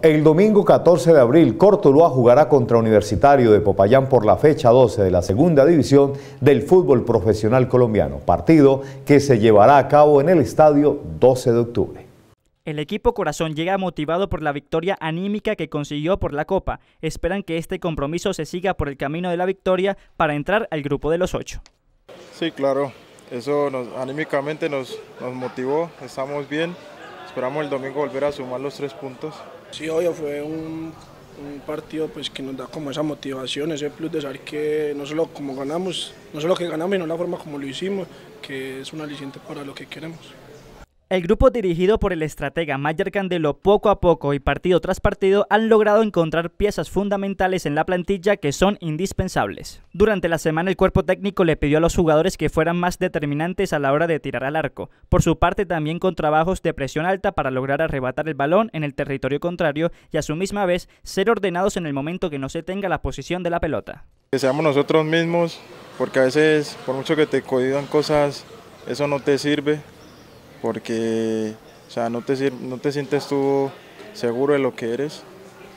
El domingo 14 de abril, Cortuluá jugará contra Universitario de Popayán por la fecha 12 de la segunda división del fútbol profesional colombiano, partido que se llevará a cabo en el estadio 12 de octubre. El equipo Corazón llega motivado por la victoria anímica que consiguió por la Copa. Esperan que este compromiso se siga por el camino de la victoria para entrar al grupo de los ocho. Sí, claro, eso anímicamente nos, nos motivó, estamos bien, esperamos el domingo volver a sumar los tres puntos. Sí, obvio, fue un, partido pues, que nos da como esa motivación, ese plus de saber que no solo como ganamos, no solo que ganamos, sino la forma como lo hicimos, que es un aliciente para lo que queremos. El grupo dirigido por el estratega Mayer Candelo poco a poco y partido tras partido han logrado encontrar piezas fundamentales en la plantilla que son indispensables. Durante la semana el cuerpo técnico le pidió a los jugadores que fueran más determinantes a la hora de tirar al arco, por su parte también con trabajos de presión alta para lograr arrebatar el balón en el territorio contrario y a su misma vez ser ordenados en el momento que no se tenga la posición de la pelota. Que seamos nosotros mismos, porque a veces por mucho que te cuidan cosas, eso no te sirve porque o sea, no, te, no te sientes tú seguro de lo que eres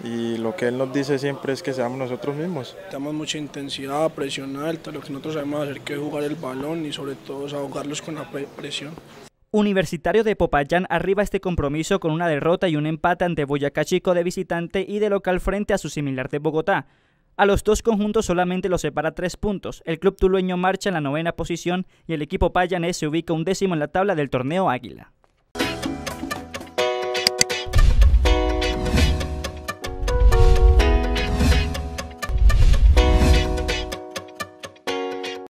y lo que él nos dice siempre es que seamos nosotros mismos. Tenemos mucha intensidad, presión alta, lo que nosotros sabemos hacer que es jugar el balón y sobre todo ahogarlos con la presión. Universitario de Popayán arriba este compromiso con una derrota y un empate ante Boyacá Chico de visitante y de local frente a su similar de Bogotá. A los dos conjuntos solamente los separa tres puntos. El club tulueño marcha en la novena posición y el equipo payanés se ubica un décimo en la tabla del torneo Águila.